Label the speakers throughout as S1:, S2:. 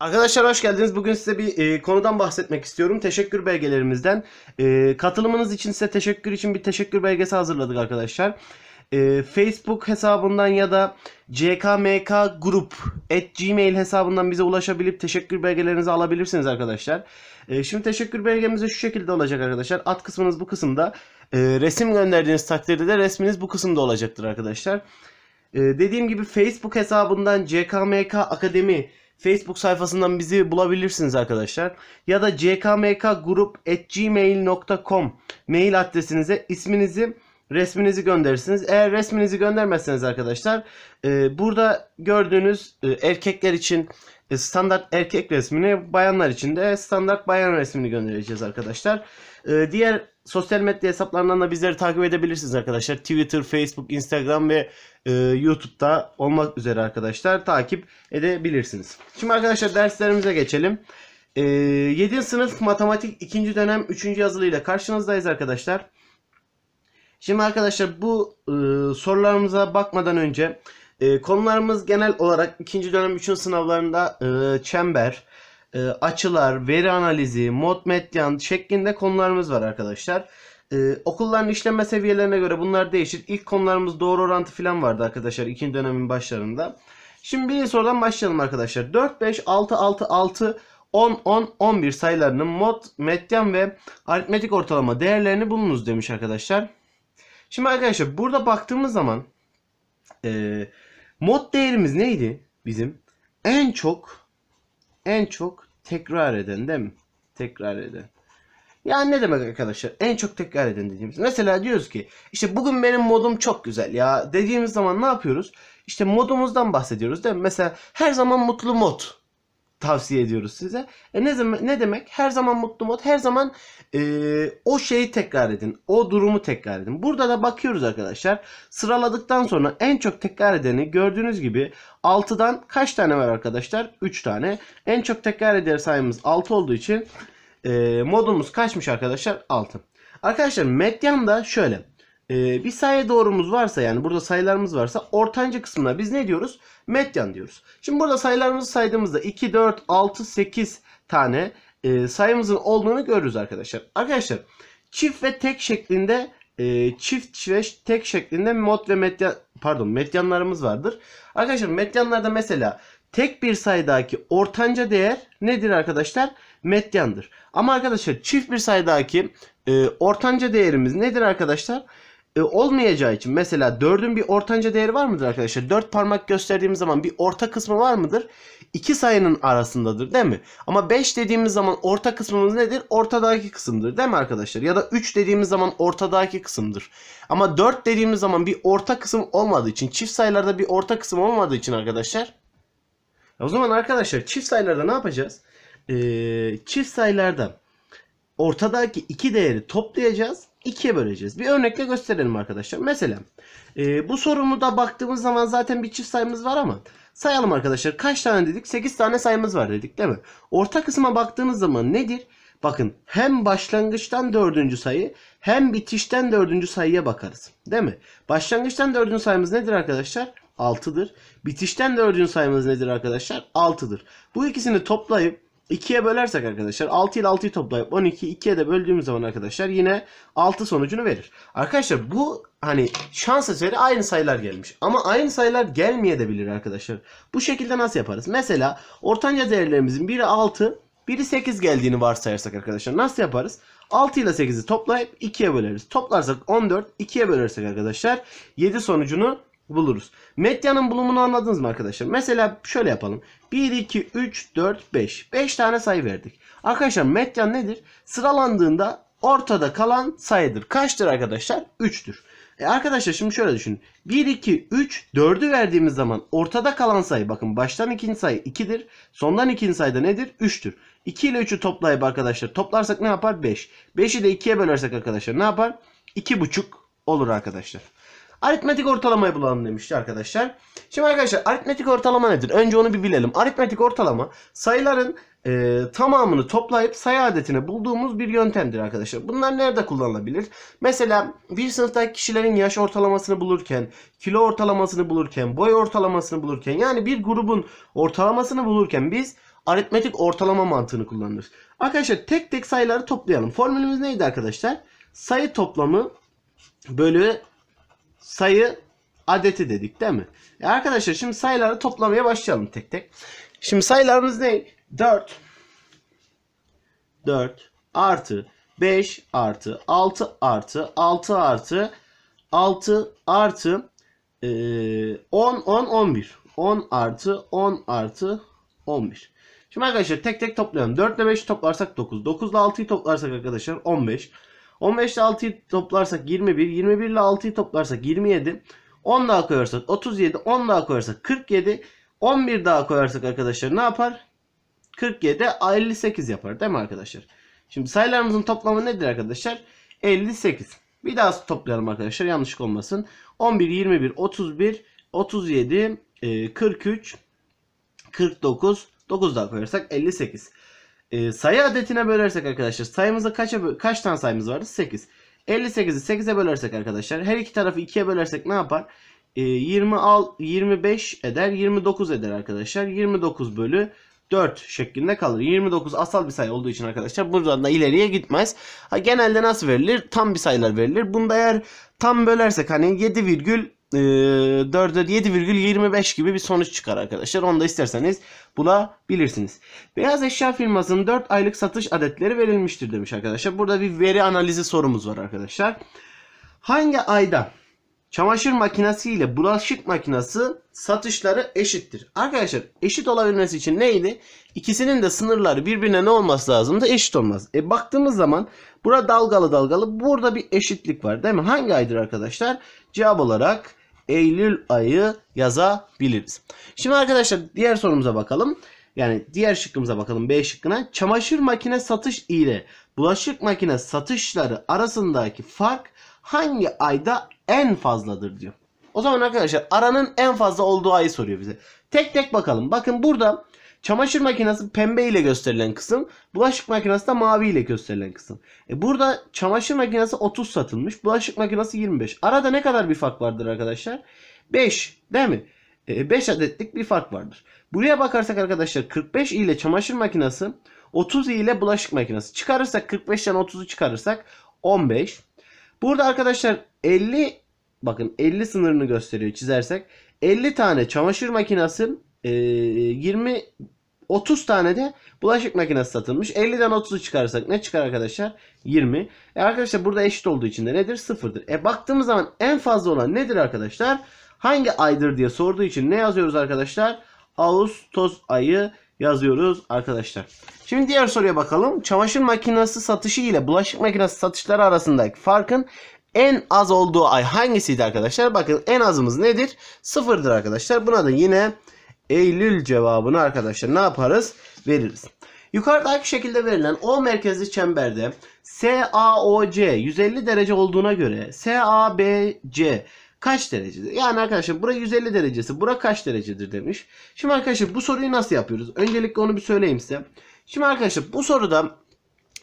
S1: Arkadaşlar hoş geldiniz. Bugün size bir e, konudan bahsetmek istiyorum. Teşekkür belgelerimizden. E, katılımınız için size teşekkür için bir teşekkür belgesi hazırladık arkadaşlar. E, Facebook hesabından ya da ckmk grup at gmail hesabından bize ulaşabilip teşekkür belgelerinizi alabilirsiniz arkadaşlar. E, şimdi teşekkür belgemiz şu şekilde olacak arkadaşlar. At kısmınız bu kısımda. E, resim gönderdiğiniz takdirde de resminiz bu kısımda olacaktır arkadaşlar. E, dediğim gibi Facebook hesabından ckmk akademi Facebook sayfasından bizi bulabilirsiniz arkadaşlar. Ya da ckmkgroup.gmail.com mail adresinize isminizi resminizi gönderirsiniz. Eğer resminizi göndermezseniz arkadaşlar e, burada gördüğünüz e, erkekler için e, standart erkek resmini bayanlar için de standart bayan resmini göndereceğiz arkadaşlar. Ee, diğer sosyal medya hesaplarından da bizleri takip edebilirsiniz arkadaşlar. Twitter, Facebook, Instagram ve e, YouTube'da olmak üzere arkadaşlar takip edebilirsiniz. Şimdi arkadaşlar derslerimize geçelim. E, ee, 7. sınıf matematik 2. dönem 3. yazılıyla karşınızdayız arkadaşlar. Şimdi arkadaşlar bu e, sorularımıza bakmadan önce e, konularımız genel olarak 2. dönem 3. sınavlarında e, çember, e, açılar, veri analizi, mod medyan şeklinde konularımız var arkadaşlar. Ee, okulların işleme seviyelerine göre bunlar değişir. İlk konularımız doğru orantı falan vardı arkadaşlar ikinci dönemin başlarında. Şimdi bir sorudan başlayalım arkadaşlar. 4, 5, 6, 6, 6, 10, 10, 11 sayılarının mod, medyan ve aritmetik ortalama değerlerini bulunuz demiş arkadaşlar. Şimdi arkadaşlar burada baktığımız zaman e, mod değerimiz neydi bizim? En çok en çok tekrar eden değil mi? Tekrar eden. Yani ne demek arkadaşlar? En çok tekrar eden dediğimiz. Mesela diyoruz ki işte bugün benim modum çok güzel ya dediğimiz zaman ne yapıyoruz? İşte modumuzdan bahsediyoruz değil mi? Mesela her zaman mutlu mod tavsiye ediyoruz size. E ne demek? Ne demek? Her zaman mutlu mod, her zaman e, o şeyi tekrar edin, o durumu tekrar edin. Burada da bakıyoruz arkadaşlar. Sıraladıktan sonra en çok tekrar edeni gördüğünüz gibi 6'dan kaç tane var arkadaşlar? 3 tane. En çok tekrar eder sayımız 6 olduğu için e, modumuz kaçmış arkadaşlar? 6. Arkadaşlar medyan da şöyle e, bir sayı doğrumuz varsa yani burada sayılarımız varsa ortanca kısmına biz ne diyoruz? Medyan diyoruz. Şimdi burada sayılarımızı saydığımızda 2, 4, 6, 8 tane e, sayımızın olduğunu görürüz arkadaşlar. Arkadaşlar çift ve tek şeklinde e, çift ve tek şeklinde mod ve medyan pardon medyanlarımız vardır. Arkadaşlar medyanlarda mesela tek bir sayıdaki ortanca değer nedir arkadaşlar? Medyandır. Ama arkadaşlar çift bir sayıdaki e, ortanca değerimiz nedir arkadaşlar? Arkadaşlar e, olmayacağı için mesela 4'ün bir ortanca değeri var mıdır arkadaşlar? 4 parmak gösterdiğimiz zaman bir orta kısmı var mıdır? İki sayının arasındadır değil mi? Ama 5 dediğimiz zaman orta kısmımız nedir? Ortadaki kısımdır değil mi arkadaşlar? Ya da 3 dediğimiz zaman ortadaki kısımdır. Ama 4 dediğimiz zaman bir orta kısım olmadığı için çift sayılarda bir orta kısım olmadığı için arkadaşlar. E, o zaman arkadaşlar çift sayılarda ne yapacağız? Ee, çift sayılarda ortadaki iki değeri toplayacağız 2'ye böleceğiz. Bir örnekle gösterelim arkadaşlar. Mesela e, bu sorumuda baktığımız zaman zaten bir çift sayımız var ama sayalım arkadaşlar. Kaç tane dedik? 8 tane sayımız var dedik değil mi? Orta kısma baktığınız zaman nedir? Bakın hem başlangıçtan dördüncü sayı hem bitişten dördüncü sayıya bakarız. Değil mi? Başlangıçtan dördüncü sayımız nedir arkadaşlar? 6'dır. Bitişten dördüncü sayımız nedir arkadaşlar? 6'dır. Bu ikisini toplayıp 2'ye bölersek arkadaşlar 6 ile 6'yı toplayıp 12 2'ye de böldüğümüz zaman arkadaşlar yine 6 sonucunu verir. Arkadaşlar bu hani şans eseri aynı sayılar gelmiş. Ama aynı sayılar gelmeye de bilir arkadaşlar. Bu şekilde nasıl yaparız? Mesela ortanca değerlerimizin biri 6 biri 8 geldiğini varsayarsak arkadaşlar nasıl yaparız? 6 ile 8'i toplayıp 2'ye böleriz. Toplarsak 14, 2'ye bölersek arkadaşlar 7 sonucunu buluruz. Medyanın bulumunu anladınız mı arkadaşlar? Mesela şöyle yapalım. 1, 2, 3, 4, 5. 5 tane sayı verdik. Arkadaşlar medyan nedir? Sıralandığında ortada kalan sayıdır. Kaçtır arkadaşlar? 3'tür. E arkadaşlar şimdi şöyle düşünün. 1, 2, 3, 4'ü verdiğimiz zaman ortada kalan sayı bakın baştan ikinci sayı 2'dir. Sondan ikinci sayı da nedir? 3'tür. 2 ile 3'ü toplayıp arkadaşlar toplarsak ne yapar? 5. 5'i de 2'ye bölersek arkadaşlar ne yapar? 2,5 olur arkadaşlar. Aritmetik ortalamayı bulalım demişti arkadaşlar. Şimdi arkadaşlar aritmetik ortalama nedir? Önce onu bir bilelim. Aritmetik ortalama sayıların e, tamamını toplayıp sayı adetini bulduğumuz bir yöntemdir arkadaşlar. Bunlar nerede kullanılabilir? Mesela bir sınıftaki kişilerin yaş ortalamasını bulurken, kilo ortalamasını bulurken, boy ortalamasını bulurken yani bir grubun ortalamasını bulurken biz aritmetik ortalama mantığını kullanırız. Arkadaşlar tek tek sayıları toplayalım. Formülümüz neydi arkadaşlar? Sayı toplamı bölü sayı adeti dedik değil mi? E arkadaşlar şimdi sayıları toplamaya başlayalım tek tek. Şimdi sayılarımız ne? 4 4 artı 5 artı 6 artı 6 artı 6 artı 10 10 11 10 artı 10 artı 11 Şimdi arkadaşlar tek tek toplayalım. 4 ile 5 toplarsak 9. 9 ile 6'yı toplarsak arkadaşlar 15. 15 ile 6'yı toplarsak 21. 21 ile 6'yı toplarsak 27. 10 daha koyarsak 37. 10 daha koyarsak 47. 11 daha koyarsak arkadaşlar ne yapar? 47 58 yapar değil mi arkadaşlar? Şimdi sayılarımızın toplamı nedir arkadaşlar? 58. Bir daha toplayalım arkadaşlar yanlışlık olmasın. 11, 21, 31, 37, 43, 49, 9 daha koyarsak 58. E, sayı adetine bölersek arkadaşlar sayımızda kaça, kaç tane sayımız vardı? 8. 58'i 8'e bölersek arkadaşlar her iki tarafı 2'ye bölersek ne yapar? E, ee, 20 al, 25 eder 29 eder arkadaşlar. 29 bölü 4 şeklinde kalır. 29 asal bir sayı olduğu için arkadaşlar buradan da ileriye gitmez. Ha, genelde nasıl verilir? Tam bir sayılar verilir. Bunda eğer tam bölersek hani 7, virgül e, 4'e 7,25 gibi bir sonuç çıkar arkadaşlar. Onu da isterseniz bulabilirsiniz. Beyaz eşya firmasının 4 aylık satış adetleri verilmiştir demiş arkadaşlar. Burada bir veri analizi sorumuz var arkadaşlar. Hangi ayda çamaşır makinesi ile bulaşık makinesi satışları eşittir? Arkadaşlar eşit olabilmesi için neydi? İkisinin de sınırları birbirine ne olması lazımdı? Eşit olmaz. E baktığımız zaman Burada dalgalı dalgalı. Burada bir eşitlik var değil mi? Hangi aydır arkadaşlar? Cevap olarak Eylül ayı yazabiliriz. Şimdi arkadaşlar diğer sorumuza bakalım. Yani diğer şıkkımıza bakalım B şıkkına. Çamaşır makine satış ile bulaşık makine satışları arasındaki fark hangi ayda en fazladır diyor. O zaman arkadaşlar aranın en fazla olduğu ayı soruyor bize. Tek tek bakalım. Bakın burada Çamaşır makinesi pembe ile gösterilen kısım, bulaşık makinesi de mavi ile gösterilen kısım. E burada çamaşır makinesi 30 satılmış, bulaşık makinesi 25. Arada ne kadar bir fark vardır arkadaşlar? 5 değil mi? 5 e, adetlik bir fark vardır. Buraya bakarsak arkadaşlar 45 ile çamaşır makinesi 30 ile bulaşık makinesi. Çıkarırsak 45'ten 30'u çıkarırsak 15. Burada arkadaşlar 50 bakın 50 sınırını gösteriyor çizersek. 50 tane çamaşır makinesi 20 e, 30 tane de bulaşık makinesi satılmış. 50'den 30'u çıkarsak ne çıkar arkadaşlar? 20. E arkadaşlar burada eşit olduğu için de nedir? Sıfırdır. E baktığımız zaman en fazla olan nedir arkadaşlar? Hangi aydır diye sorduğu için ne yazıyoruz arkadaşlar? Ağustos ayı yazıyoruz arkadaşlar. Şimdi diğer soruya bakalım. Çamaşır makinesi satışı ile bulaşık makinesi satışları arasındaki farkın en az olduğu ay hangisiydi arkadaşlar? Bakın en azımız nedir? Sıfırdır arkadaşlar. Buna da yine Eylül cevabını arkadaşlar ne yaparız? Veririz. Yukarıdaki şekilde verilen O merkezli çemberde SAOC 150 derece olduğuna göre SABC kaç derecedir? Yani arkadaşlar bura 150 derecesi, bura kaç derecedir demiş. Şimdi arkadaşlar bu soruyu nasıl yapıyoruz? Öncelikle onu bir söyleyeyim size. Şimdi arkadaşlar bu soruda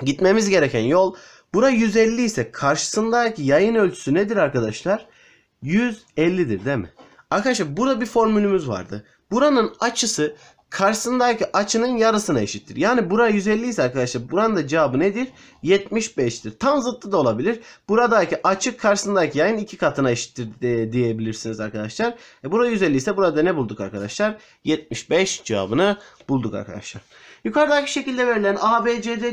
S1: gitmemiz gereken yol bura 150 ise karşısındaki yayın ölçüsü nedir arkadaşlar? 150'dir değil mi? Arkadaşlar burada bir formülümüz vardı. Buranın açısı karşısındaki açının yarısına eşittir. Yani bura 150 ise arkadaşlar buranın da cevabı nedir? 75'tir. Tam zıttı da olabilir. Buradaki açı karşısındaki yayın iki katına eşittir diyebilirsiniz arkadaşlar. E bura 150 ise burada ne bulduk arkadaşlar? 75 cevabını bulduk arkadaşlar. Yukarıdaki şekilde verilen ABCD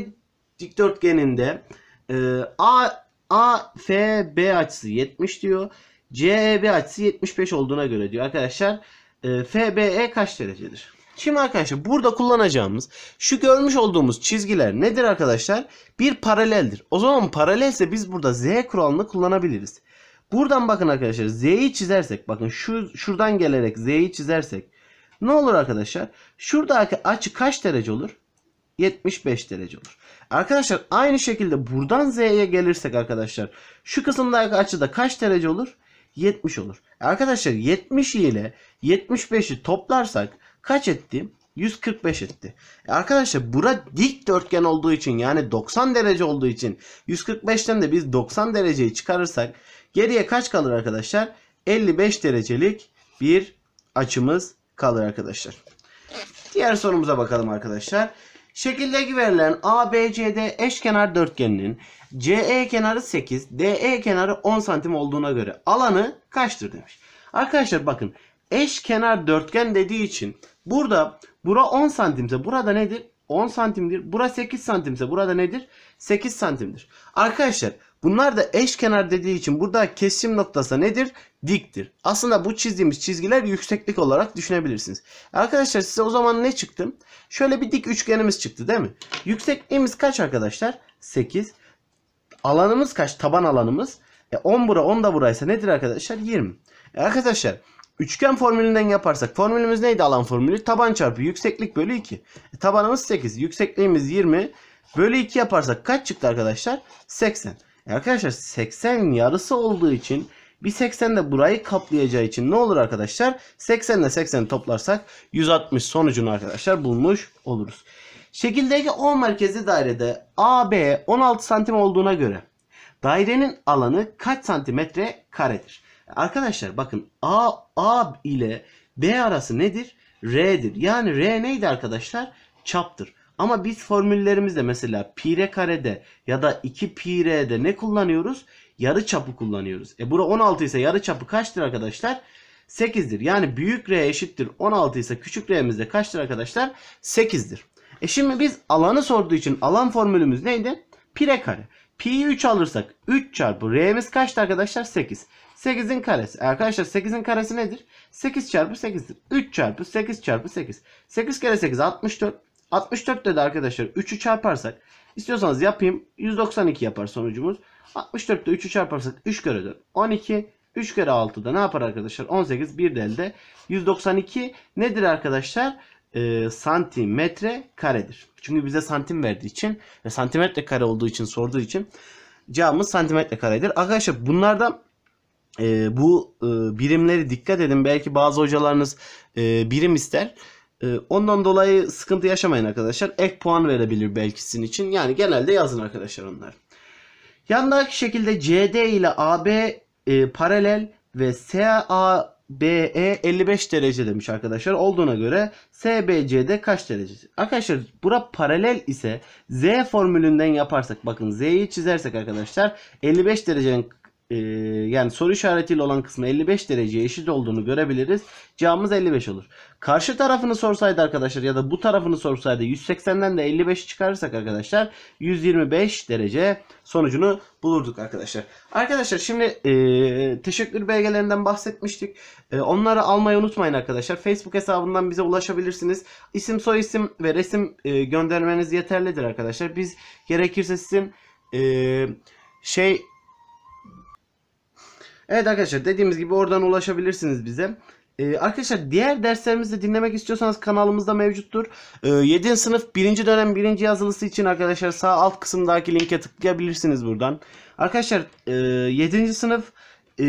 S1: dikdörtgeninde e, A AFB açısı 70 diyor. CEB açısı 75 olduğuna göre diyor arkadaşlar. Ee, e, FBE kaç derecedir? Şimdi arkadaşlar burada kullanacağımız şu görmüş olduğumuz çizgiler nedir arkadaşlar? Bir paraleldir. O zaman paralelse biz burada Z kuralını kullanabiliriz. Buradan bakın arkadaşlar Z'yi çizersek bakın şu şuradan gelerek Z'yi çizersek ne olur arkadaşlar? Şuradaki açı kaç derece olur? 75 derece olur. Arkadaşlar aynı şekilde buradan Z'ye gelirsek arkadaşlar şu kısımdaki açı da kaç derece olur? 70 olur. E arkadaşlar 70 ile 75'i toplarsak kaç etti? 145 etti. E arkadaşlar bura dörtgen olduğu için yani 90 derece olduğu için 145'ten de biz 90 dereceyi çıkarırsak geriye kaç kalır arkadaşlar? 55 derecelik bir açımız kalır arkadaşlar. Diğer sorumuza bakalım arkadaşlar. Şekildeki verilen ABCD eşkenar dörtgeninin CE kenarı 8, DE kenarı 10 santim olduğuna göre alanı kaçtır demiş. Arkadaşlar bakın eşkenar dörtgen dediği için burada bura 10 santimse burada nedir? 10 santimdir. Bura 8 santimse burada nedir? 8 santimdir. Arkadaşlar Bunlar da eşkenar dediği için burada kesim noktası nedir? Diktir. Aslında bu çizdiğimiz çizgiler yükseklik olarak düşünebilirsiniz. Arkadaşlar size o zaman ne çıktı? Şöyle bir dik üçgenimiz çıktı değil mi? Yüksekliğimiz kaç arkadaşlar? 8. Alanımız kaç? Taban alanımız. E 10 bura 10 da buraysa nedir arkadaşlar? 20. E arkadaşlar üçgen formülünden yaparsak formülümüz neydi alan formülü? Taban çarpı yükseklik bölü 2. E, tabanımız 8. Yüksekliğimiz 20. Bölü 2 yaparsak kaç çıktı arkadaşlar? 80 arkadaşlar 80 yarısı olduğu için bir 80 de burayı kaplayacağı için ne olur arkadaşlar? 80 ile 80 toplarsak 160 sonucunu arkadaşlar bulmuş oluruz. Şekildeki O merkezi dairede AB 16 santim olduğuna göre dairenin alanı kaç santimetre karedir? Arkadaşlar bakın A, A ile B arası nedir? R'dir. Yani R neydi arkadaşlar? Çaptır. Ama biz formüllerimizde mesela pi r karede ya da 2 pi r'de ne kullanıyoruz? Yarı çapı kullanıyoruz. E bura 16 ise yarı çapı kaçtır arkadaşlar? 8'dir. Yani büyük r eşittir 16 ise küçük r'miz de kaçtır arkadaşlar? 8'dir. E şimdi biz alanı sorduğu için alan formülümüz neydi? Pi r kare. Pi'yi 3 alırsak 3 çarpı r'miz kaçtı arkadaşlar? 8. 8'in karesi. E, arkadaşlar 8'in karesi nedir? 8 çarpı 8'dir. 3 çarpı 8 çarpı 8. 8 kere 8 64. 64 dedi arkadaşlar 3'ü çarparsak istiyorsanız yapayım 192 yapar sonucumuz. 64'te 3'ü çarparsak 3 kere 4 12 3 kere 6'da ne yapar arkadaşlar 18 bir de elde 192 nedir arkadaşlar e, santimetre karedir. Çünkü bize santim verdiği için ve santimetre kare olduğu için sorduğu için cevabımız santimetre karedir. Arkadaşlar bunlarda e, bu e, birimleri dikkat edin. Belki bazı hocalarınız e, birim ister. Ee, ondan dolayı sıkıntı yaşamayın arkadaşlar. Ek puan verebilir belki sizin için. Yani genelde yazın arkadaşlar onlar. Yandaki şekilde CD ile AB e, paralel ve SABE e 55 derece demiş arkadaşlar. Olduğuna göre SBCD kaç derece? Arkadaşlar bura paralel ise Z formülünden yaparsak bakın Z'yi çizersek arkadaşlar 55 derecenin e, yani soru işaretiyle olan kısmı 55 dereceye eşit olduğunu görebiliriz. Cevabımız 55 olur. Karşı tarafını sorsaydı arkadaşlar ya da bu tarafını sorsaydı 180'den de 55 çıkarırsak arkadaşlar 125 derece sonucunu bulurduk arkadaşlar. Arkadaşlar şimdi e, teşekkür belgelerinden bahsetmiştik. E, onları almayı unutmayın arkadaşlar. Facebook hesabından bize ulaşabilirsiniz. İsim soy isim ve resim e, göndermeniz yeterlidir arkadaşlar. Biz gerekirse sizin e, şey Evet arkadaşlar dediğimiz gibi oradan ulaşabilirsiniz bize. Ee, arkadaşlar diğer derslerimizi dinlemek istiyorsanız kanalımızda mevcuttur. Ee, 7. sınıf 1. dönem 1. yazılısı için arkadaşlar sağ alt kısımdaki linke tıklayabilirsiniz buradan. Arkadaşlar e, 7. sınıf e,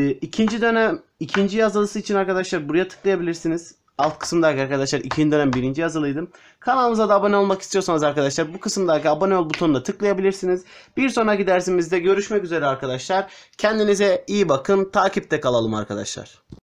S1: dönem 2. yazılısı için arkadaşlar buraya tıklayabilirsiniz. Alt kısımdaki arkadaşlar ikinci dönem birinci yazılıydım. Kanalımıza da abone olmak istiyorsanız arkadaşlar bu kısımdaki abone ol butonuna tıklayabilirsiniz. Bir sonraki dersimizde görüşmek üzere arkadaşlar. Kendinize iyi bakın. Takipte kalalım arkadaşlar.